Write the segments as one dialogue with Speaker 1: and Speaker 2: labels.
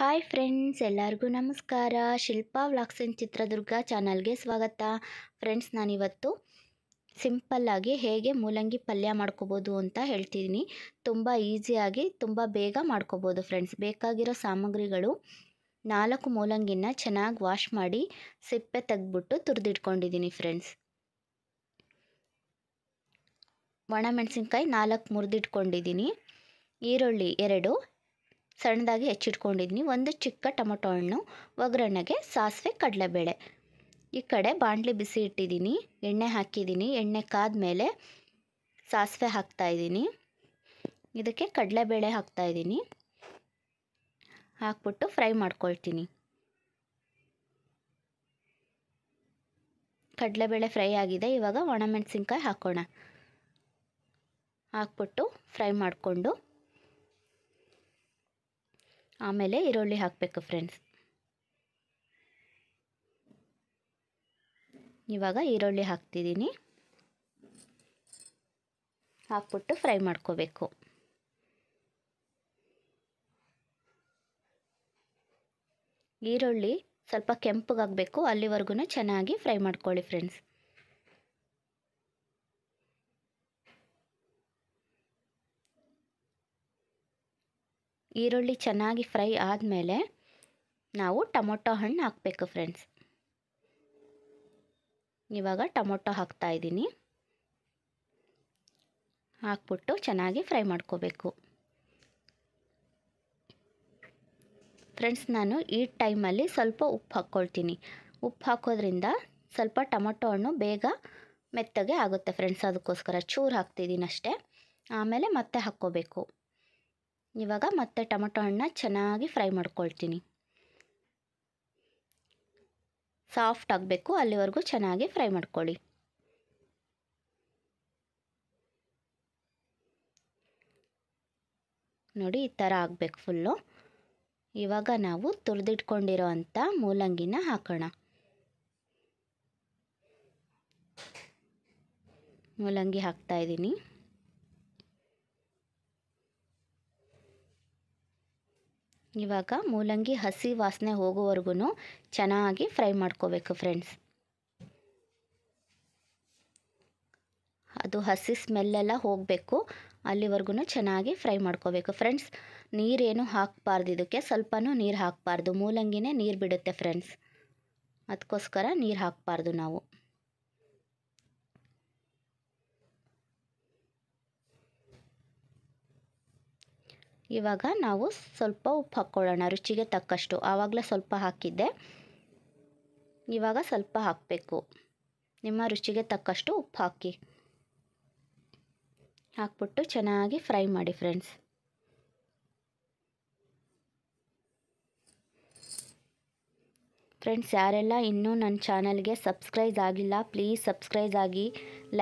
Speaker 1: hi friends ಎಲ್ಲರಿಗೂ ನಮಸ್ಕಾರ Shilpa vlogs ಇನ್ ಚಿತ್ರದುರ್ಗ ಚಾನಲ್ಗೆ ಸ್ವಾಗತ ಫ್ರೆಂಡ್ಸ್ ನಾನಿವತ್ತು ಸಿಂಪಲ್ಲಾಗಿ ಹೇಗೆ ಮೂಲಂಗಿ ಪಲ್ಯ ಮಾಡ್ಕೋಬೋದು ಅಂತ ಹೇಳ್ತಿದ್ದೀನಿ ತುಂಬ ಈಸಿಯಾಗಿ ತುಂಬ ಬೇಗ ಮಾಡ್ಕೋಬೋದು ಫ್ರೆಂಡ್ಸ್ ಬೇಕಾಗಿರೋ ಸಾಮಗ್ರಿಗಳು ನಾಲ್ಕು ಮೂಲಂಗಿನ ಚೆನ್ನಾಗಿ ವಾಶ್ ಮಾಡಿ ಸಿಪ್ಪೆ ತೆಗೆದ್ಬಿಟ್ಟು ತುರಿದಿಟ್ಕೊಂಡಿದ್ದೀನಿ ಫ್ರೆಂಡ್ಸ್ ಒಣಮೆಣಸಿನ್ಕಾಯಿ ನಾಲ್ಕು ಮುರಿದಿಟ್ಕೊಂಡಿದ್ದೀನಿ ಈರುಳ್ಳಿ ಎರಡು ಸಣ್ಣದಾಗಿ ಹೆಚ್ಚಿಟ್ಕೊಂಡಿದ್ದೀನಿ ಒಂದು ಚಿಕ್ಕ ಟೊಮೊಟೊ ಹಣ್ಣು ಒಗ್ಗರಣೆಗೆ ಸಾಸಿವೆ ಕಡಲೆಬೇಳೆ ಈ ಕಡೆ ಬಾಣಲೆ ಬಿಸಿ ಇಟ್ಟಿದ್ದೀನಿ ಎಣ್ಣೆ ಹಾಕಿದ್ದೀನಿ ಎಣ್ಣೆ ಕಾದ ಮೇಲೆ ಸಾಸಿವೆ ಹಾಕ್ತಾಯಿದ್ದೀನಿ ಇದಕ್ಕೆ ಕಡಲೆಬೇಳೆ ಹಾಕ್ತಾಯಿದ್ದೀನಿ ಹಾಕ್ಬಿಟ್ಟು ಫ್ರೈ ಮಾಡ್ಕೊಳ್ತೀನಿ ಕಡಲೆಬೇಳೆ ಫ್ರೈ ಆಗಿದೆ ಇವಾಗ ಒಣಮೆಣಸಿನ್ಕಾಯಿ ಹಾಕೋಣ ಹಾಕ್ಬಿಟ್ಟು ಫ್ರೈ ಮಾಡಿಕೊಂಡು ಆಮೇಲೆ ಈರುಳ್ಳಿ ಹಾಕಬೇಕು ಫ್ರೆಂಡ್ಸ್ ಇವಾಗ ಈರುಳ್ಳಿ ಹಾಕ್ತಿದ್ದೀನಿ ಹಾಕ್ಬಿಟ್ಟು ಫ್ರೈ ಮಾಡ್ಕೋಬೇಕು ಈರುಳ್ಳಿ ಸ್ವಲ್ಪ ಕೆಂಪಗಾಗಬೇಕು ಅಲ್ಲಿವರೆಗೂ ಚೆನ್ನಾಗಿ ಫ್ರೈ ಮಾಡ್ಕೊಳ್ಳಿ ಫ್ರೆಂಡ್ಸ್ ಈರುಳ್ಳಿ ಚೆನ್ನಾಗಿ ಫ್ರೈ ಆದಮೇಲೆ ನಾವು ಟೊಮೊಟೊ ಹಣ್ಣು ಹಾಕಬೇಕು ಫ್ರೆಂಡ್ಸ್ ಇವಾಗ ಟೊಮೊಟೊ ಹಾಕ್ತಾಯಿದ್ದೀನಿ ಹಾಕ್ಬಿಟ್ಟು ಚೆನ್ನಾಗಿ ಫ್ರೈ ಮಾಡ್ಕೋಬೇಕು ಫ್ರೆಂಡ್ಸ್ ನಾನು ಈ ಟೈಮಲ್ಲಿ ಸ್ವಲ್ಪ ಉಪ್ಪು ಹಾಕ್ಕೊಳ್ತೀನಿ ಉಪ್ಪು ಹಾಕೋದ್ರಿಂದ ಸ್ವಲ್ಪ ಟೊಮೊಟೊ ಹಣ್ಣು ಬೇಗ ಮೆತ್ತಗೆ ಆಗುತ್ತೆ ಫ್ರೆಂಡ್ಸ್ ಅದಕ್ಕೋಸ್ಕರ ಚೂರು ಹಾಕ್ತಿದ್ದೀನಿ ಅಷ್ಟೇ ಆಮೇಲೆ ಮತ್ತೆ ಹಾಕ್ಕೋಬೇಕು ಇವಾಗ ಮತ್ತೆ ಟೊಮೊಟೊ ಹಣ್ಣನ್ನ ಚೆನ್ನಾಗಿ ಫ್ರೈ ಮಾಡ್ಕೊಳ್ತೀನಿ ಸಾಫ್ಟ್ ಆಗಬೇಕು ಅಲ್ಲಿವರೆಗೂ ಚೆನ್ನಾಗಿ ಫ್ರೈ ಮಾಡ್ಕೊಳ್ಳಿ ನೋಡಿ ಈ ಥರ ಆಗಬೇಕು ಫುಲ್ಲು ಇವಾಗ ನಾವು ತುರಿದಿಟ್ಕೊಂಡಿರೋ ಅಂಥ ಮೂಲಂಗಿನ ಹಾಕೋಣ ಮೂಲಂಗಿ ಹಾಕ್ತಾಯಿದ್ದೀನಿ ಇವಾಗ ಮೂಲಂಗಿ ಹಸಿ ವಾಸನೆ ಹೋಗೋವರೆಗೂ ಚೆನ್ನಾಗಿ ಫ್ರೈ ಮಾಡ್ಕೋಬೇಕು ಫ್ರೆಂಡ್ಸ್ ಅದು ಹಸಿ ಸ್ಮೆಲ್ಲೆಲ್ಲ ಹೋಗಬೇಕು ಅಲ್ಲಿವರೆಗೂ ಚೆನ್ನಾಗಿ ಫ್ರೈ ಮಾಡ್ಕೋಬೇಕು ಫ್ರೆಂಡ್ಸ್ ನೀರೇನು ಹಾಕಬಾರ್ದು ಇದಕ್ಕೆ ಸ್ವಲ್ಪ ನೀರು ಹಾಕಬಾರ್ದು ಮೂಲಂಗಿನೇ ನೀರು ಬಿಡುತ್ತೆ ಫ್ರೆಂಡ್ಸ್ ಅದಕ್ಕೋಸ್ಕರ ನೀರು ಹಾಕಬಾರ್ದು ನಾವು ಇವಾಗ ನಾವು ಸ್ವಲ್ಪ ಉಪ್ಪು ಹಾಕ್ಕೊಳ್ಳೋಣ ರುಚಿಗೆ ತಕ್ಕಷ್ಟು ಆವಾಗಲೇ ಸ್ವಲ್ಪ ಹಾಕಿದ್ದೆ ಇವಾಗ ಸ್ವಲ್ಪ ಹಾಕಬೇಕು ನಿಮ್ಮ ರುಚಿಗೆ ತಕ್ಕಷ್ಟು ಉಪ್ಪು ಹಾಕಿ ಹಾಕ್ಬಿಟ್ಟು ಚೆನ್ನಾಗಿ ಫ್ರೈ ಮಾಡಿ ಫ್ರೆಂಡ್ಸ್ ಫ್ರೆಂಡ್ಸ್ ಯಾರೆಲ್ಲ ಇನ್ನೂ ನನ್ನ ಚಾನಲ್ಗೆ ಸಬ್ಸ್ಕ್ರೈಬ್ ಆಗಿಲ್ಲ ಪ್ಲೀಸ್ ಸಬ್ಸ್ಕ್ರೈಬ್ ಆಗಿ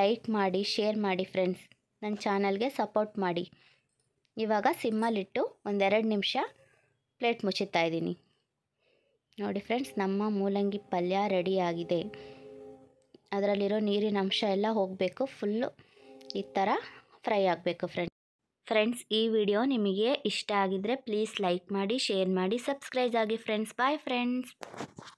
Speaker 1: ಲೈಕ್ ಮಾಡಿ ಶೇರ್ ಮಾಡಿ ಫ್ರೆಂಡ್ಸ್ ನನ್ನ ಚಾನಲ್ಗೆ ಸಪೋರ್ಟ್ ಮಾಡಿ ಇವಾಗ ಸಿಮ್ಮಲ್ಲಿಟ್ಟು ಒಂದೆರಡು ನಿಮಿಷ ಪ್ಲೇಟ್ ಮುಚ್ಚುತ್ತಾ ಇದ್ದೀನಿ ನೋಡಿ ಫ್ರೆಂಡ್ಸ್ ನಮ್ಮ ಮೂಲಂಗಿ ಪಲ್ಯ ರೆಡಿಯಾಗಿದೆ ಅದರಲ್ಲಿರೋ ನೀರಿನ ಅಂಶ ಎಲ್ಲ ಹೋಗಬೇಕು ಫುಲ್ಲು ಈ ಥರ ಫ್ರೈ ಆಗಬೇಕು ಫ್ರೆಂಡ್ಸ್ ಫ್ರೆಂಡ್ಸ್ ಈ ವಿಡಿಯೋ ನಿಮಗೆ ಇಷ್ಟ ಆಗಿದ್ದರೆ ಪ್ಲೀಸ್ ಲೈಕ್ ಮಾಡಿ ಶೇರ್ ಮಾಡಿ ಸಬ್ಸ್ಕ್ರೈಬ್ ಆಗಿ ಫ್ರೆಂಡ್ಸ್ ಬಾಯ್ ಫ್ರೆಂಡ್ಸ್